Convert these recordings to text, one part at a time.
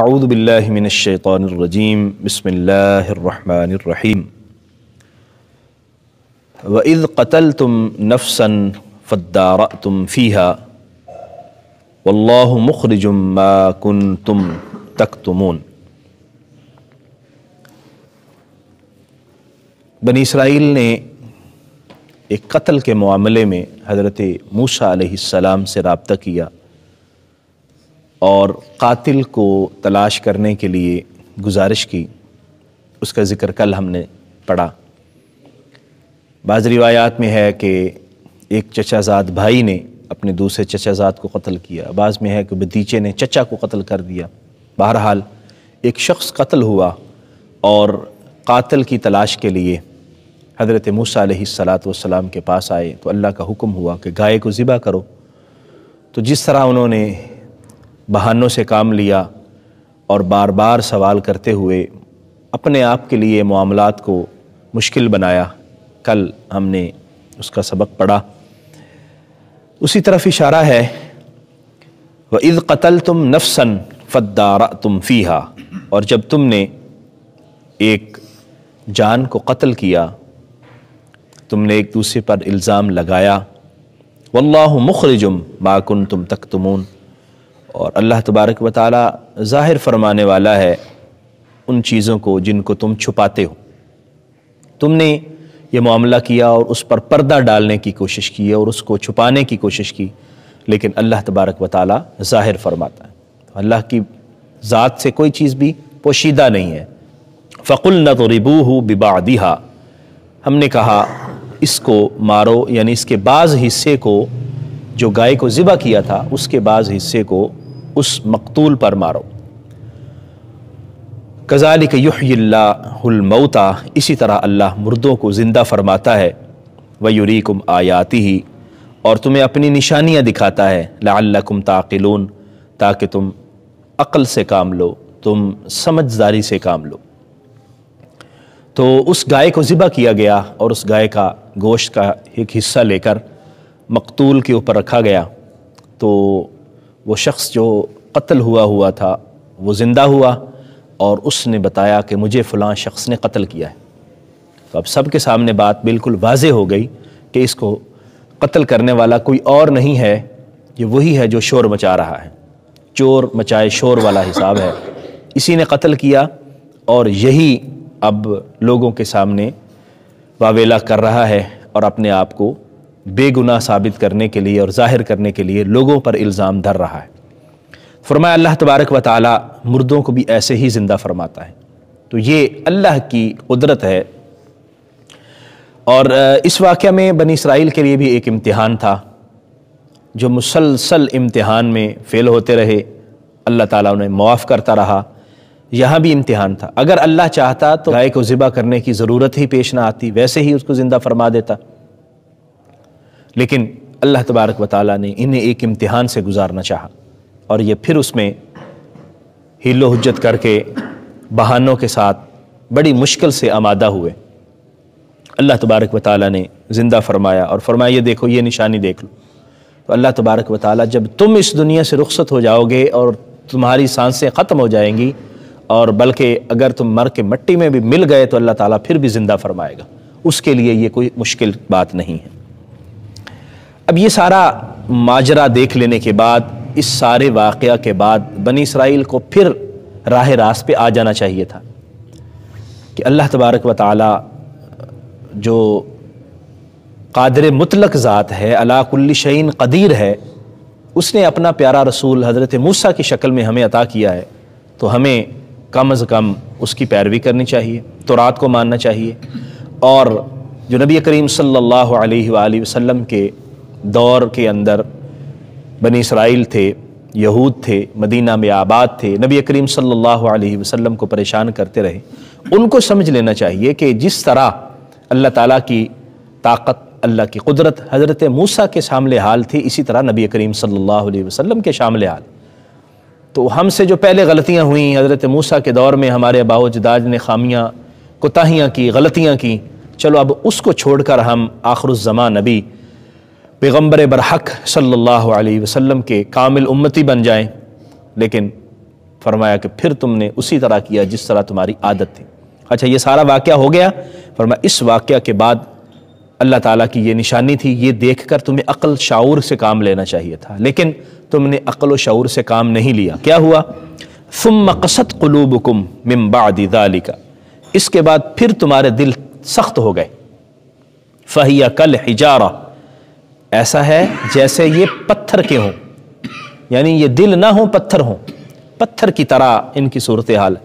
आऊदबिल्लिमिनशैतरजीम बसमीम वज़ कतल तुम नफसन फ़दार तुम फ़ीहा वल्ल मुखरजुम कुन तुम तक तुमून बनी इसराइल ने एक कत्ल के मामले में हज़रत मूसा सलाम से रबता किया और कातिल को तलाश करने के लिए गुजारिश की उसका ज़िक्र कल हमने पढ़ा बाज़ रिवायात में है कि एक चचाजाद भाई ने अपने दूसरे चचाजाद को कत्ल किया बाज़ में है कि बदीचे ने चचा को कत्ल कर दिया बहरहाल एक शख्स कत्ल हुआ और कातिल की तलाश के लिए हज़रत मूसा सलात वसलाम के पास आए तो अल्लाह का हुक्म हुआ कि गाय को ज़िबा करो तो जिस तरह उन्होंने बहानों से काम लिया और बार बार सवाल करते हुए अपने आप के लिए मामलात को मुश्किल बनाया कल हमने उसका सबक पढ़ा उसी तरफ इशारा है व इज़ कतल तुम नफसन फ़द्दारा तुम फ़ीहा और जब तुमने एक जान को कत्ल किया तुमने एक दूसरे पर इल्ज़ाम लगाया वल्लाहु मुखरिजुम माकुन तुम तक तुमून और अल्लाह तबारक व ताली ज़ाहिर फरमाने वाला है उन चीज़ों को जिनको तुम छुपाते हो तुमने ये मामला किया और उस पर पर्दा डालने की कोशिश की और उसको छुपाने की कोशिश की लेकिन अल्लाह तबारक व ताली ज़ाहिर फरमाता है तो अल्लाह की ज़ात से कोई चीज़ भी पोशीदा नहीं है फ़कुल न तो रिबू हो बिबा दिहा हमने कहा इसको मारो यानी इसके बाज़ हिस्से को जो गाय को ज़िबा किया था उसके बाद हिस्से को उस मकतूल पर मारो कजालिक युहमौता इसी तरह अल्लाह मुर्दों को ज़िंदा फरमाता है वयुरीकुम आयाती ही और तुम्हें अपनी निशानियाँ दिखाता है लाकुम ताकिलून ताकि तुम अक़ल से काम लो तुम समझदारी से काम लो तो उस गाय को ज़िबा किया गया और उस गाय का गोश्त का एक हिस्सा लेकर मकतूल के ऊपर रखा गया तो वो शख्स जो कत्ल हुआ हुआ था वो ज़िंदा हुआ और उसने बताया कि मुझे फ़लाँ शख्स ने कत्ल किया है तो अब सब के सामने बात बिल्कुल वाज हो गई कि इसको कत्ल करने वाला कोई और नहीं है ये वही है जो शोर मचा रहा है चोर मचाए शोर वाला हिसाब है इसी ने कत्ल किया और यही अब लोगों के सामने वावेला कर रहा है और अपने आप को बेगुनाह साबित करने के लिए और जाहिर करने के लिए लोगों पर इल्ज़ाम धर रहा है फरमाया अल्लाह तबारक व ताली मुर्दों को भी ऐसे ही ज़िंदा फरमाता है तो ये अल्लाह की कुदरत है और इस वाक़ में बनी इसराइल के लिए भी एक इम्तहान था जो मुसलसल इम्तहान में फ़ेल होते रहे अल्लाह ताला उन्हें मुआफ़ करता रहा यहाँ भी इम्तहान था अगर अल्लाह चाहता तो गाय को ज़िबा करने की ज़रूरत ही पेश ना आती वैसे ही उसको ज़िंदा फरमा देता लेकिन अल्लाह तबारक व ताली ने इन्हें एक इम्तहान से गुजारना चाहा और ये फिर उसमें हिलो हजत करके बहानों के साथ बड़ी मुश्किल से आमादा हुए अल्लाह तबारक व ताली ने ज़िंदा फरमाया और फरमाया ये देखो ये निशानी देख लो तो अल्लाह तबारक व ताली जब तुम इस दुनिया से रुख्सत हो जाओगे और तुम्हारी सांसें ख़त्म हो जाएंगी और बल्कि अगर तुम मर के मट्टी में भी मिल गए तो अल्लाह ताली फिर भी ज़िंदा फरमाएगा उसके लिए ये कोई मुश्किल बात नहीं है अब ये सारा माजरा देख लेने के बाद इस सारे वाक़ के बाद बनी इसराइल को फिर राह रास पे आ जाना चाहिए था कि अल्लाह तबारक व ताली जो कादर मुतलक ज़ात है अलाकुल्ल शहीन कदीर है उसने अपना प्यारा रसूल हज़रत मूसा की शक्ल में हमें अता किया है तो हमें कम अज़ कम उसकी पैरवी करनी चाहिए तो रात को मानना चाहिए और जो नबी करीम सल्लल्लाहु अलैहि वसल्लम के दौर के अंदर बनी इसराइल थे यहूद थे मदीना में आबाद थे नबी करीम सल्लल्लाहु अलैहि वसल्लम को परेशान करते रहे उनको समझ लेना चाहिए कि जिस तरह अल्लाह ताला की ताकत अल्लाह की कुदरत हज़रत मूसा के सामने हाल थी इसी तरह नबी करीम सल्लल्लाहु अलैहि वसल्लम के सामने हाल तो हमसे जो पहले गलतियाँ हुई हज़रत मूसा के दौर में हमारे अबाजदाज ने खामियाँ कोताहियाँ की गलतियाँ की चलो अब उसको छोड़कर हम जमा नबी पैगम्बर बरहक सल्लल्लाहु अलैहि वसल्लम के कामिल उम्मती बन जाएं लेकिन फरमाया कि फिर तुमने उसी तरह किया जिस तरह तुम्हारी आदत थी अच्छा ये सारा वाक़ हो गया फरमाया इस वाक़ के बाद अल्लाह ताला की ये निशानी थी ये देख कर तुम्हें अक्ल शाऊर से काम लेना चाहिए था लेकिन तुमने अक्ल शूर से काम नहीं लिया क्या हुआ फ़ुम मकसद कसत कुम मम्बादी का इसके बाद फिर तुम्हारे दिल सख्त हो गए फ़हिया कल हिजारा ऐसा है जैसे ये पत्थर के हों यानी ये दिल ना हो पत्थर हों पत्थर की तरह इनकी सूरत हाल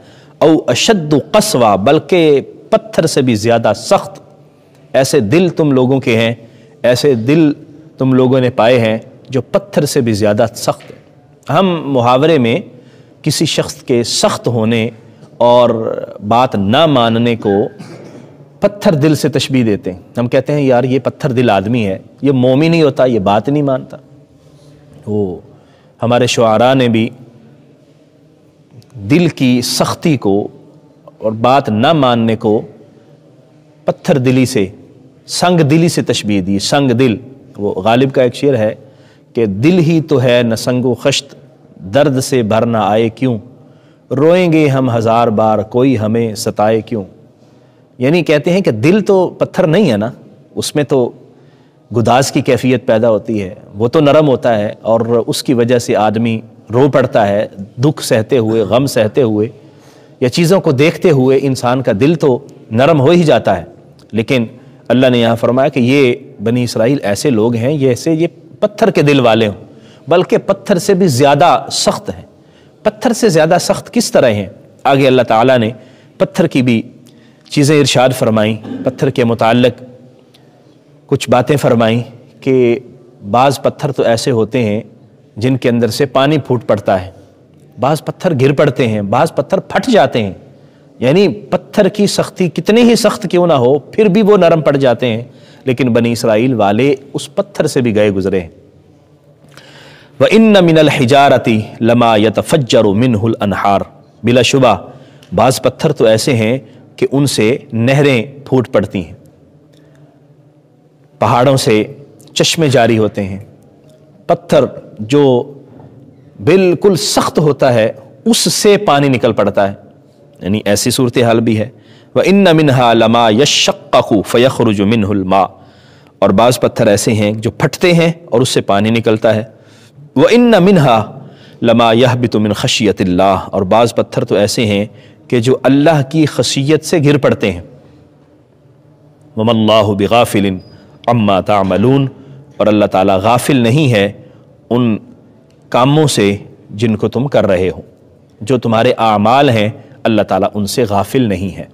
औ अशद कस्वा बल्कि पत्थर से भी ज़्यादा सख्त ऐसे दिल तुम लोगों के हैं ऐसे दिल तुम लोगों ने पाए हैं जो पत्थर से भी ज़्यादा सख्त हम मुहावरे में किसी शख्स के सख्त होने और बात ना मानने को पत्थर दिल से तशबी देते हैं हम कहते हैं यार ये पत्थर दिल आदमी है ये मोमी ही होता ये बात नहीं मानता वो हमारे शुरा ने भी दिल की सख्ती को और बात ना मानने को पत्थर दिली से संग दिली से तशबी दी संग दिल वो गालिब का एक शेर है कि दिल ही तो है न संगो खश्त दर्द से भर ना आए क्यों रोएंगे हम हज़ार बार कोई हमें सताए क्यों यानी कहते हैं कि दिल तो पत्थर नहीं है ना उसमें तो गुदास की कैफियत पैदा होती है वो तो नरम होता है और उसकी वजह से आदमी रो पड़ता है दुख सहते हुए गम सहते हुए या चीज़ों को देखते हुए इंसान का दिल तो नरम हो ही जाता है लेकिन अल्लाह ने यहाँ फरमाया कि ये बनी इसराइल ऐसे लोग हैं ये ऐसे ये पत्थर के दिल वाले हों बल्कि पत्थर से भी ज़्यादा सख्त हैं पत्थर से ज़्यादा सख्त किस तरह हैं आगे अल्लाह ताला ने पत्थर की भी चीज़ें इरशाद फरमाई पत्थर के मुतक कुछ बातें फरमाई कि बाज़ पत्थर तो ऐसे होते हैं जिनके अंदर से पानी फूट पड़ता है बाज़ पत्थर गिर पड़ते हैं बाज़ पत्थर फट जाते हैं यानी पत्थर की सख्ती कितनी ही सख्त क्यों ना हो फिर भी वो नरम पड़ जाते हैं लेकिन बनी इसराइल वाले उस पत्थर से भी गए गुजरे हैं व इन मिनल हिजारती लमा यतफजर मिनहुल अनहार बिलाशुबा बाज़ पत्थर तो ऐसे हैं कि उनसे नहरें फूट पड़ती हैं पहाड़ों से चश्मे जारी होते हैं पत्थर जो बिल्कुल सख्त होता है उससे पानी निकल पड़ता है यानी ऐसी सूरत हाल भी है वह इन मिनहा लमा यशक्कू फ़यखरुज मिनहुलमा और बाज़ पत्थर ऐसे हैं जो फटते हैं और उससे पानी निकलता है वह इन मिनहा लमा यह बितुमिन खशियत और बाज़ पत्थर तो ऐसे हैं कि जो अल्लाह की खशियत से गिर पड़ते हैं ममल्ला बगाफिल अम्मा तामलून और अल्लाह ताला गाफिल नहीं है उन कामों से जिनको तुम कर रहे हो जो तुम्हारे आमाल हैं अल्लाह ताला उनसे गाफिल नहीं है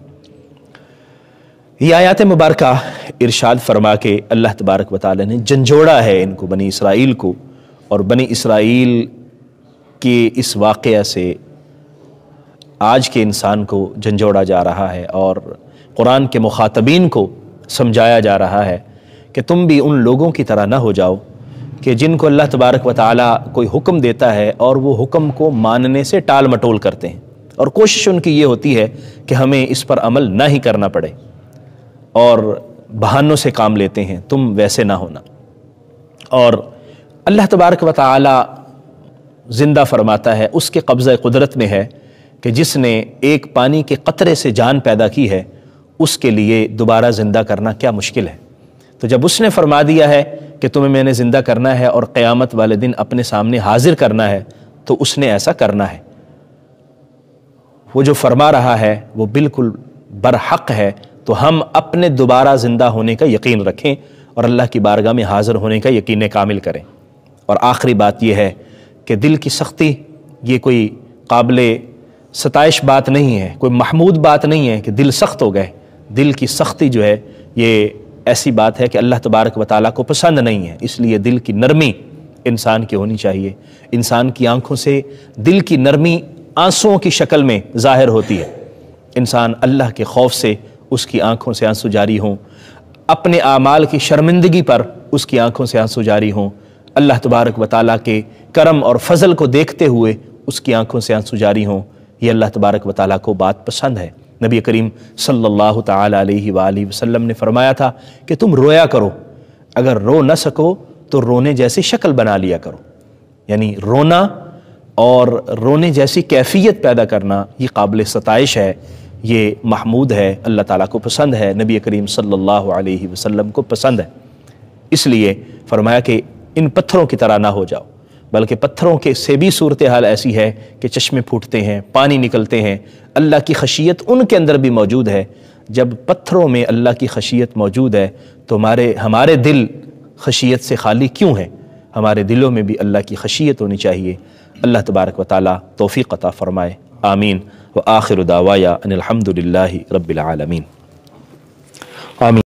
ये आयात मुबारक इरशाद फरमा के अल्लाह तबारक वाली ने जंजोड़ा है इनको बनी इसराइल को और बनी इसराइल के इस वाक़ से आज के इंसान को झंझोड़ा जा रहा है और कुरान के मुखातबीन को समझाया जा रहा है कि तुम भी उन लोगों की तरह ना हो जाओ कि जिनको अल्लाह तबारक व ताली कोई हुक्म देता है और वो हुक्म को मानने से टाल मटोल करते हैं और कोशिश उनकी ये होती है कि हमें इस पर अमल ना ही करना पड़े और बहानों से काम लेते हैं तुम वैसे ना होना और अल्लाह तबारक व ताली ज़िंदा फरमाता है उसके कब्ज़ कुदरत में है कि जिसने एक पानी के कतरे से जान पैदा की है उसके लिए दोबारा ज़िंदा करना क्या मुश्किल है तो जब उसने फरमा दिया है कि तुम्हें मैंने ज़िंदा करना है और क़्यामत वाले दिन अपने सामने हाजिर करना है तो उसने ऐसा करना है वो जो फरमा रहा है वो बिल्कुल बरहक है तो हम अपने दोबारा ज़िंदा होने का यकीन रखें और अल्लाह की बारगाह में हाज़िर होने का यकीन कामिल करें और आखिरी बात यह है कि दिल की सख्ती ये कोई काबिल सताइश बात नहीं है कोई महमूद बात नहीं है कि दिल सख्त हो गए दिल की सख्ती जो है ये ऐसी बात है कि अल्लाह तबारक व ताली को पसंद नहीं है इसलिए दिल की नरमी इंसान की होनी चाहिए इंसान की आंखों से दिल की नरमी आंसुओं की शक्ल में ज़ाहिर होती है इंसान अल्लाह के खौफ से उसकी आंखों से आंसू जारी हों अपने आमाल की शर्मिंदगी पर उसकी आंखों से आंसू जारी हों अल्लाह तबारक व ताली के करम और फजल को देखते हुए उसकी आंखों से आंसू जारी हों ये अल्लाह तबारक वाली को बात पसंद है नबी करीम सल्लल्लाहु अलैहि वसल्लम ने फरमाया था कि तुम रोया करो अगर रो न सको तो रोने जैसी शक्ल बना लिया करो यानी रोना और रोने जैसी कैफियत पैदा करना ये काबिल सतश है ये महमूद है अल्लाह ताला को पसंद है नबी करीम सल्लल्लाहु अलैहि वसल्लम को पसंद है इसलिए फरमाया कि इन पत्थरों की तरह ना हो जाओ बल्कि पत्थरों के से भी सूरत हाल ऐसी है कि चश्मे फूटते हैं पानी निकलते हैं अल्लाह की खशियत उनके अंदर भी मौजूद है जब पत्थरों में अल्लाह की खशियत मौजूद है तो हमारे हमारे दिल खशियत से खाली क्यों हैं हमारे दिलों में भी अल्लाह की खशियत होनी चाहिए अल्लाह तबारक व ताली तोफ़ी क़ता फ़रमाए आमीन व आखिर दावाया अनिलहमदिल्ला रबालमीन आमीन